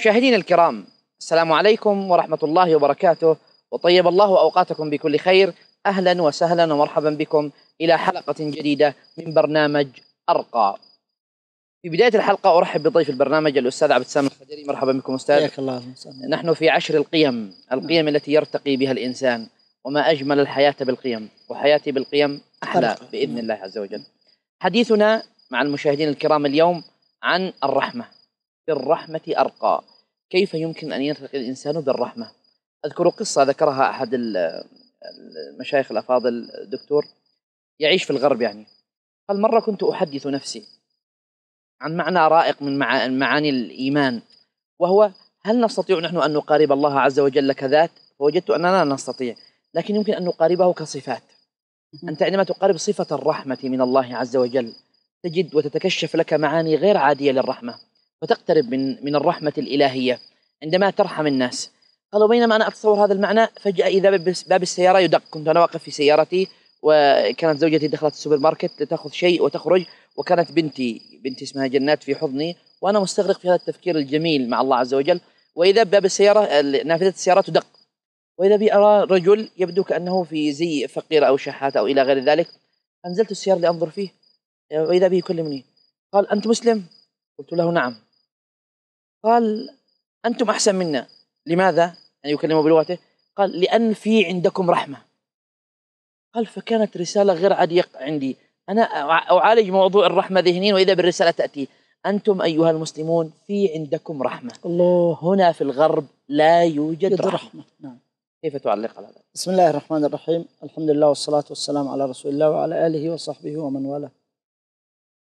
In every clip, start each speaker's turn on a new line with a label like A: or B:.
A: مشاهدينا الكرام السلام عليكم ورحمة الله وبركاته وطيب الله أوقاتكم بكل خير أهلا وسهلا ومرحبا بكم إلى حلقة جديدة من برنامج أرقى في بداية الحلقة أرحب بضيف البرنامج الأستاذ عبد السلام الخدري مرحبا بكم أستاذ حياك الله نحن في عشر القيم القيم نعم. التي يرتقي بها الإنسان وما أجمل الحياة بالقيم وحياتي بالقيم أحلى بإذن الله عز وجل حديثنا مع المشاهدين الكرام اليوم عن الرحمة بالرحمة أرقى كيف يمكن أن يرتقي الإنسان بالرحمة أذكر قصة ذكرها أحد المشايخ الأفاضل الدكتور يعيش في الغرب يعني قال مرة كنت أحدث نفسي عن معنى رائق من معاني الإيمان وهو هل نستطيع نحن أن نقارب الله عز وجل كذات فوجدت أننا لا نستطيع لكن يمكن أن نقاربه كصفات أنت عندما تقارب صفة الرحمة من الله عز وجل تجد وتتكشف لك معاني غير عادية للرحمة وتقترب من من الرحمة الإلهية عندما ترحم الناس قالوا بينما أنا أتصور هذا المعنى فجأة إذا باب السيارة يدق كنت أنا واقف في سيارتي وكانت زوجتي دخلت السوبر ماركت لتأخذ شيء وتخرج وكانت بنتي بنتي اسمها جنات في حضني وأنا مستغرق في هذا التفكير الجميل مع الله عز وجل وإذا باب السيارة نافذة السيارة تدق وإذا بي أرى رجل يبدو كأنه في زي فقير أو شحات أو إلى غير ذلك أنزلت السيارة لأنظر فيه وإذا به يكلمني قال أنت مسلم؟ قلت له نعم قال أنتم أحسن منا لماذا؟ يعني يكلمه بلغته قال لأن في عندكم رحمة قال فكانت رسالة غير عادية عندي أنا أعالج موضوع الرحمة ذهنيا وإذا بالرسالة تأتي أنتم أيها المسلمون في عندكم رحمة الله هنا في الغرب لا يوجد رحمة, رحمة. نعم. كيف تعلق على هذا؟
B: بسم الله الرحمن الرحيم الحمد لله والصلاة والسلام على رسول الله وعلى آله وصحبه ومن والاه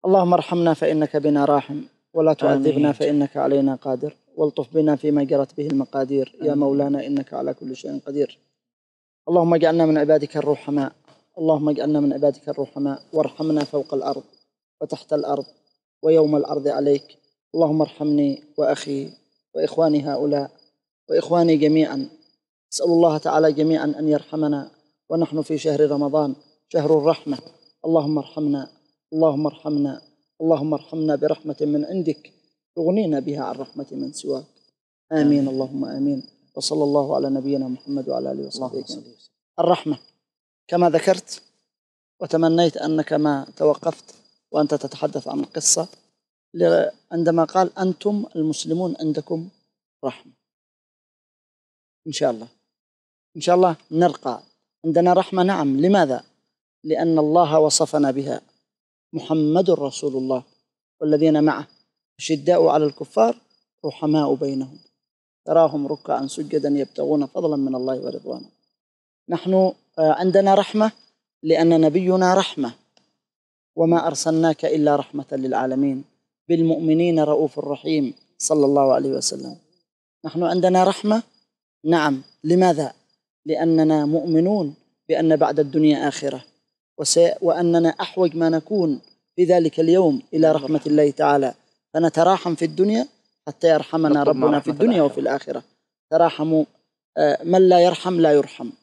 B: اللهم ارحمنا فإنك بنا راحم ولا تعذبنا فإنك علينا قادر والطف بنا فيما جرت به المقادير يا مولانا إنك على كل شيء قدير اللهم اجعلنا من عبادك الرحماء اللهم اجعلنا من عبادك الرحماء وارحمنا فوق الأرض وتحت الأرض ويوم الأرض عليك اللهم ارحمني وأخي وإخواني هؤلاء وإخواني جميعا أسأل الله تعالى جميعا أن يرحمنا ونحن في شهر رمضان شهر الرحمة اللهم ارحمنا اللهم ارحمنا اللهم ارحمنا برحمة من عندك تغنينا بها عن رحمة من سواك آمين اللهم آمين وصلى الله على نبينا محمد وعلى آله وصحبه وسلم الرحمة كما ذكرت وتمنيت أنك ما توقفت وأنت تتحدث عن القصة عندما قال أنتم المسلمون عندكم رحمة إن شاء الله إن شاء الله نرقى عندنا رحمة نعم لماذا؟ لأن الله وصفنا بها محمد رسول الله والذين معه أشداء على الكفار رحماء بينهم تراهم ركعا سجدا يبتغون فضلا من الله ورضوانه نحن آه، عندنا رحمة لأن نبينا رحمة وما أرسلناك إلا رحمة للعالمين بالمؤمنين رؤوف رحيم صلى الله عليه وسلم نحن عندنا رحمة نعم لماذا؟ لأننا مؤمنون بأن بعد الدنيا آخرة وأننا أحوج ما نكون في ذلك اليوم إلى نعم. رحمة الله تعالى فنتراحم في الدنيا حتى يرحمنا ربنا في الدنيا وفي الآخرة تراحموا آه، من لا يرحم لا يرحم في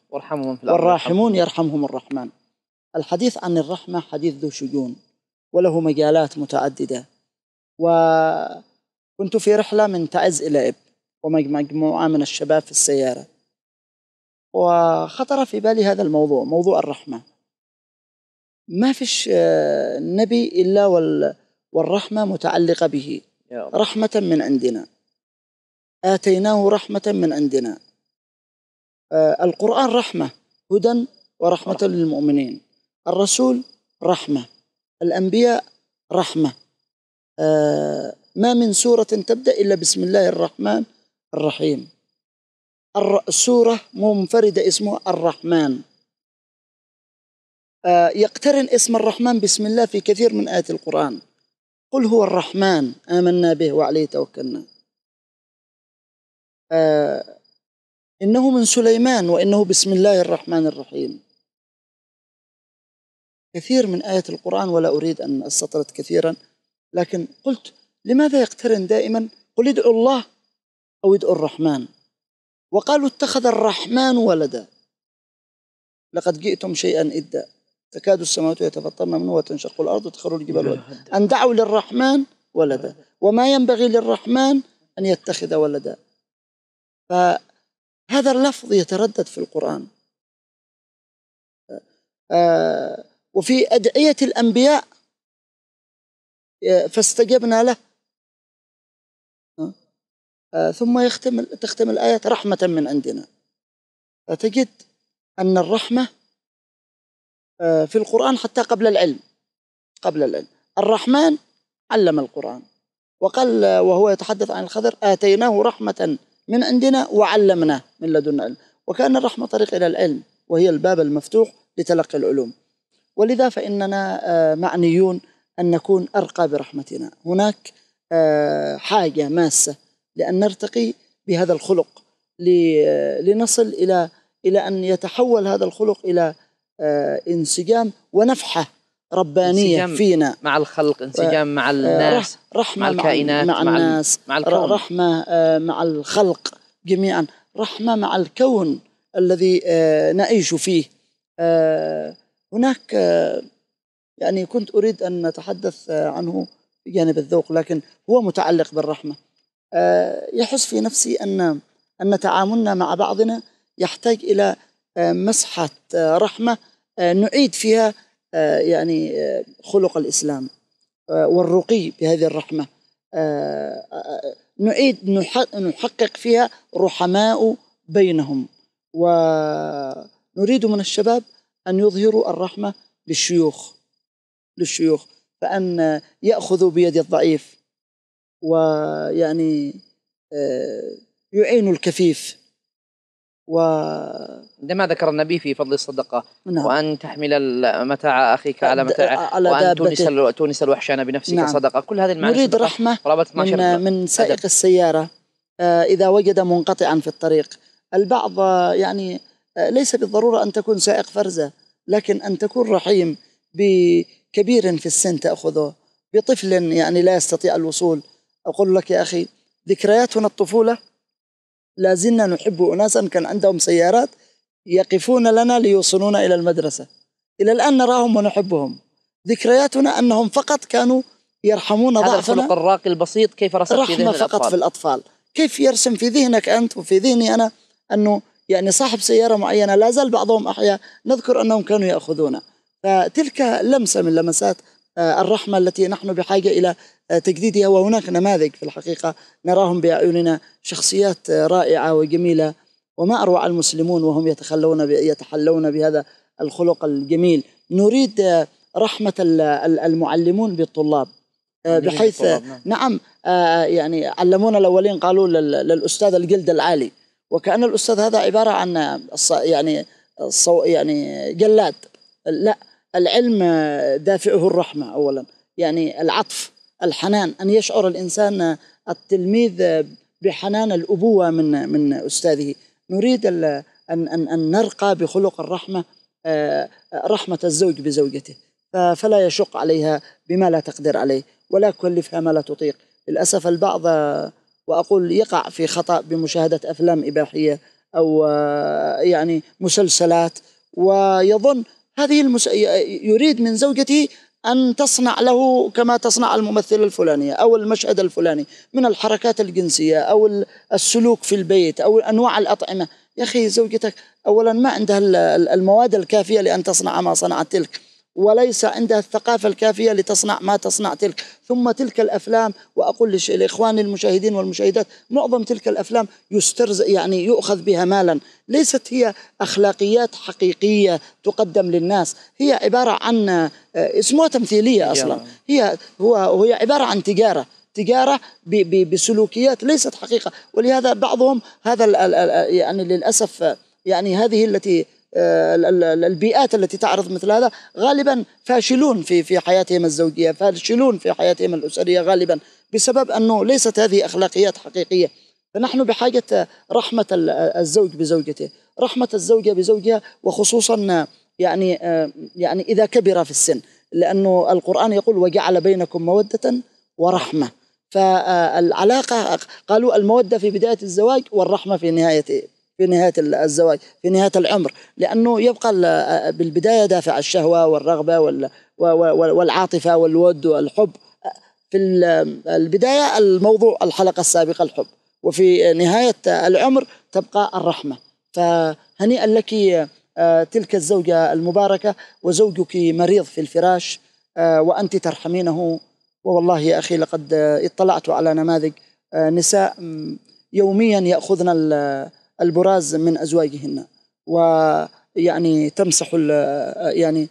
B: والراحمون يرحمهم الرحمن الحديث عن الرحمة حديث ذو شجون وله مجالات متعددة وكنت في رحلة من تعز إلى إب ومجموعة من الشباب في السيارة وخطر في بالي هذا الموضوع موضوع الرحمة ما فيش آه، نبي إلا والرحمة متعلقة به رحمة من عندنا آتيناه رحمة من عندنا آه، القرآن رحمة هدى ورحمة للمؤمنين الرسول رحمة الأنبياء رحمة آه، ما من سورة تبدأ إلا بسم الله الرحمن الرحيم السورة منفردة اسمها الرحمن آه، يقترن اسم الرحمن بسم الله في كثير من آيات القرآن قل هو الرحمن آمنا به وعليه توكلنا آه، إنه من سليمان وإنه بسم الله الرحمن الرحيم كثير من آيات القرآن ولا أريد أن أستطرد كثيرا لكن قلت لماذا يقترن دائما قل ادعوا الله أو ادعوا الرحمن وقالوا اتخذ الرحمن ولدا لقد جئتم شيئا إدا تكاد السماوات يتفطرن منه وتنشق الارض وتخر الجبال ان دعوا للرحمن ولدا وما ينبغي للرحمن ان يتخذ ولدا فهذا اللفظ يتردد في القران آه، وفي ادعيه الانبياء فاستجبنا له آه، آه، ثم يختم تختم الايه رحمه من عندنا فتجد ان الرحمه آه، في القرآن حتى قبل العلم قبل العلم الرحمن علم القرآن وقال وهو يتحدث عن الخضر آتيناه رحمة من عندنا وعلمناه من لدن علم وكان الرحمة طريق إلى العلم وهي الباب المفتوح لتلقي العلوم ولذا فإننا آه، معنيون أن نكون أرقى برحمتنا هناك آه، حاجة ماسة لأن نرتقي بهذا الخلق لنصل إلى إلى أن يتحول هذا الخلق إلى آه، انسجام ونفحه ربانيه فينا
A: مع الخلق انسجام آه، مع آه، الناس رحمه مع الكائنات مع, الناس مع الكون رحمه
B: مع الخلق جميعا رحمه مع الكون الذي نعيش فيه هناك يعني كنت اريد ان نتحدث عنه في جانب الذوق لكن هو متعلق بالرحمه يحس في نفسي ان ان تعاملنا مع بعضنا يحتاج الى مسحة آه، رحمة آه، نعيد فيها آه، يعني خلق الإسلام والرقي بهذه الرحمة نعيد نحقق فيها رحماء بينهم ونريد من الشباب أن يظهروا الرحمة للشيوخ للشيوخ فأن يأخذوا بيد الضعيف ويعني
A: يعينوا الكفيف و عندما ذكر النبي في فضل الصدقة نعم. وأن تحمل متاع أخيك على متاع على وأن تونس, تونس الوحشان بنفسك نعم. صدقة كل هذه المعاني نريد رحمة من,
B: من سائق أدب. السيارة آه، إذا وجد منقطعا في الطريق البعض آه، يعني آه، ليس بالضرورة أن تكون سائق فرزة لكن أن تكون رحيم بكبير في السن تأخذه بطفل يعني لا يستطيع الوصول أقول لك يا أخي ذكرياتنا الطفولة لا زلنا نحب أناسا كان عندهم سيارات يقفون لنا ليوصلونا إلى المدرسة إلى الآن نراهم ونحبهم ذكرياتنا أنهم فقط كانوا يرحمون هذا ضعفنا الخلق
A: الراقي البسيط كيف رسم في ذهن فقط الأطفال. في
B: الأطفال كيف يرسم في ذهنك أنت وفي ذهني أنا أنه يعني صاحب سيارة معينة لا زال بعضهم احياء نذكر أنهم كانوا ياخذونا فتلك لمسة من لمسات آه، الرحمة التي نحن بحاجة إلى آه، تجديدها وهناك نماذج في الحقيقة نراهم بأعيننا شخصيات آه، رائعة وجميلة وما أروع المسلمون وهم يتخلون يتحلون بهذا الخلق الجميل نريد رحمة المعلمون بالطلاب بحيث نعم, نعم، يعني علمونا الأولين قالوا للأستاذ الجلد العالي وكأن الأستاذ هذا عبارة عن يعني يعني جلاد لا العلم دافعه الرحمة أولا يعني العطف الحنان أن يشعر الإنسان التلميذ بحنان الأبوة من من أستاذه نريد أن أن أن نرقى بخلق الرحمة آه، رحمة الزوج بزوجته فلا يشق عليها بما لا تقدر عليه ولا كلفها ما لا تطيق للأسف البعض وأقول يقع في خطأ بمشاهدة أفلام إباحية أو آه، يعني مسلسلات ويظن هذه المس... يريد من زوجته أن تصنع له كما تصنع الممثلة الفلانية أو المشهد الفلاني من الحركات الجنسية أو السلوك في البيت أو أنواع الأطعمة يا أخي زوجتك أولا ما عندها المواد الكافية لأن تصنع ما صنعت تلك وليس عندها الثقافة الكافية لتصنع ما تصنع تلك ثم تلك الأفلام وأقول لإخواني المشاهدين والمشاهدات معظم تلك الأفلام يسترز يعني يؤخذ بها مالا ليست هي أخلاقيات حقيقية تقدم للناس هي عبارة عن آه، اسمها تمثيلية أصلا هي هو هي عبارة عن تجارة تجارة بسلوكيات ليست حقيقة ولهذا بعضهم هذا يعني للأسف يعني هذه التي آه، البيئات التي تعرض مثل هذا غالبا فاشلون في في حياتهم الزوجيه فاشلون في حياتهم الاسريه غالبا بسبب انه ليست هذه اخلاقيات حقيقيه فنحن بحاجه رحمه الزوج بزوجته رحمه الزوجه بزوجها وخصوصا يعني آه، يعني اذا كبر في السن لانه القران يقول وجعل بينكم موده ورحمه فالعلاقه قالوا الموده في بدايه الزواج والرحمه في نهايته في نهاية الزواج في نهاية العمر لأنه يبقى بالبداية دافع الشهوة والرغبة والعاطفة والود والحب في البداية الموضوع الحلقة السابقة الحب وفي نهاية العمر تبقى الرحمة فهنيئا لك آه، تلك الزوجة المباركة وزوجك مريض في الفراش آه، وأنت ترحمينه والله يا أخي لقد آه، اطلعت على نماذج نساء يوميا يأخذن البراز من أزواجهن ويعني تمسح يعني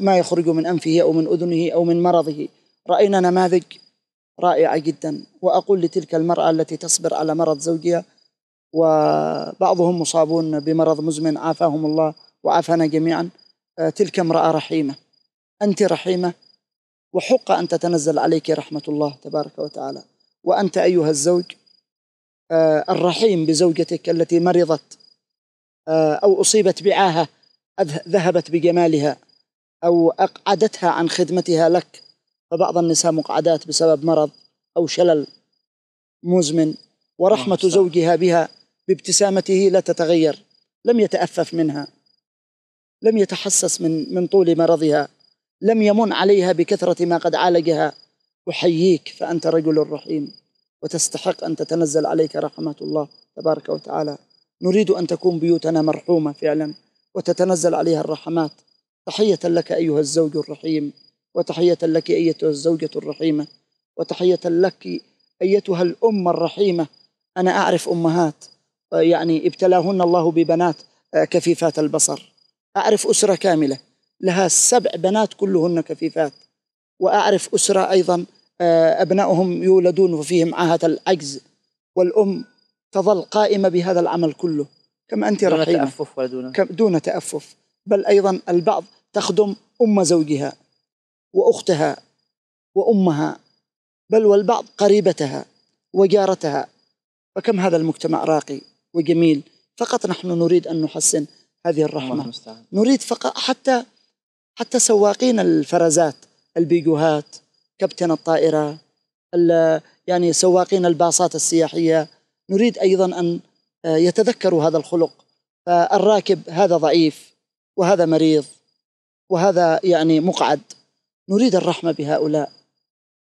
B: ما يخرج من أنفه أو من أذنه أو من مرضه رأينا نماذج رائعة جدا وأقول لتلك المرأة التي تصبر على مرض زوجها وبعضهم مصابون بمرض مزمن عافاهم الله وعافانا جميعا تلك امرأة رحيمة أنت رحيمة وحق أن تتنزل عليك رحمة الله تبارك وتعالى وأنت أيها الزوج آه، الرحيم بزوجتك التي مرضت آه، أو أصيبت بعاهة ذهبت بجمالها أو أقعدتها عن خدمتها لك فبعض النساء مقعدات بسبب مرض أو شلل مزمن ورحمة نعم، زوجها بها بابتسامته لا تتغير لم يتأفف منها لم يتحسس من من طول مرضها لم يمن عليها بكثرة ما قد عالجها أحييك فأنت رجل رحيم وتستحق أن تتنزل عليك رحمة الله تبارك وتعالى نريد أن تكون بيوتنا مرحومة فعلا وتتنزل عليها الرحمات تحية لك أيها الزوج الرحيم وتحية لك أيتها الزوجة الرحيمة وتحية لك أيتها الأم الرحيمة أنا أعرف أمهات يعني ابتلاهن الله ببنات آه، كفيفات البصر أعرف أسرة كاملة لها سبع بنات كلهن كفيفات وأعرف أسرة أيضا آه، أبنائهم يولدون وفيهم عاهة العجز والأم تظل قائمة بهذا العمل كله كما أنت دون رحيمة تأفف ودون دون تأفف بل أيضا البعض تخدم أم زوجها وأختها وأمها بل والبعض قريبتها وجارتها فكم هذا المجتمع راقي وجميل فقط نحن نريد أن نحسن هذه الرحمة نريد فقط حتى حتى سواقين الفرزات البيجوهات كابتن الطائرة يعني سواقين الباصات السياحية نريد أيضا أن آه، يتذكروا هذا الخلق فالراكب هذا ضعيف وهذا مريض وهذا يعني مقعد نريد الرحمة بهؤلاء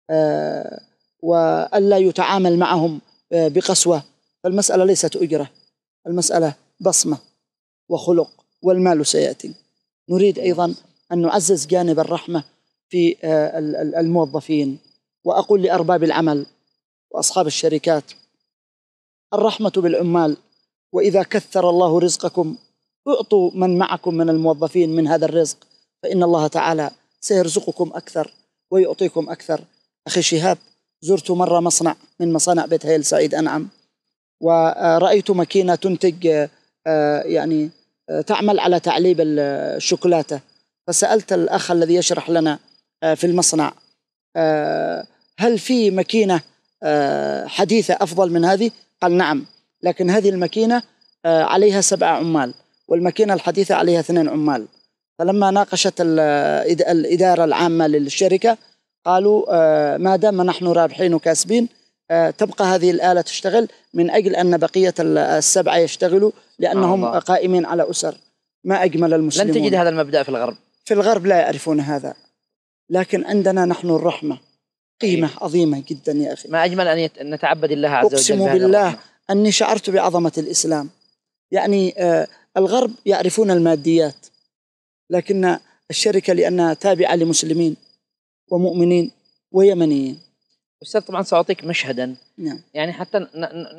B: آه، وألا يتعامل معهم آه، بقسوة فالمسألة ليست أجرة المسألة بصمة وخلق والمال سيأتي نريد أيضا نعم. أن نعزز جانب الرحمة في آه، الموظفين واقول لارباب العمل واصحاب الشركات الرحمه بالعمال واذا كثر الله رزقكم اعطوا من معكم من الموظفين من هذا الرزق فان الله تعالى سيرزقكم اكثر ويعطيكم اكثر اخي شهاب زرت مره مصنع من مصانع بيت هيل سعيد انعم ورايت ماكينه تنتج آه، يعني آه، تعمل على تعليب الشوكولاته فسالت الاخ الذي يشرح لنا آه، في المصنع آه، هل في ماكينة آه، حديثة أفضل من هذه؟ قال نعم لكن هذه الماكينة عليها سبعة عمال والماكينة الحديثة عليها اثنين عمال فلما ناقشت الإدارة العامة للشركة قالوا ما دام نحن رابحين وكاسبين تبقى هذه الآلة تشتغل من أجل أن بقية السبعة يشتغلوا لأنهم قائمين على أسر ما أجمل المسلمون لن تجد هذا المبدأ في الغرب في الغرب لا يعرفون هذا لكن عندنا نحن الرحمة قيمة إيه. عظيمة جدا يا أخي ما أجمل أن نتعبد الله عز وجل أقسم بالله أني شعرت بعظمة الإسلام يعني آه، الغرب يعرفون الماديات لكن الشركة لأنها تابعة لمسلمين
A: ومؤمنين ويمنيين أستاذ طبعا سأعطيك مشهدا نعم. يعني حتى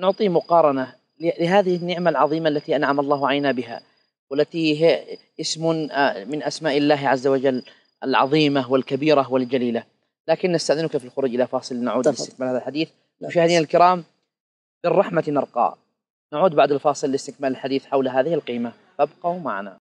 A: نعطي مقارنة لهذه النعمة العظيمة التي أنعم الله علينا بها والتي هي اسم آه، من أسماء الله عز وجل العظيمة والكبيرة والجليلة لكن نستأذنك في الخروج إلى فاصل نعود لاستكمال هذا الحديث نعم. مشاهدينا الكرام بالرحمة نرقى نعود بعد الفاصل لاستكمال الحديث حول هذه القيمة فابقوا معنا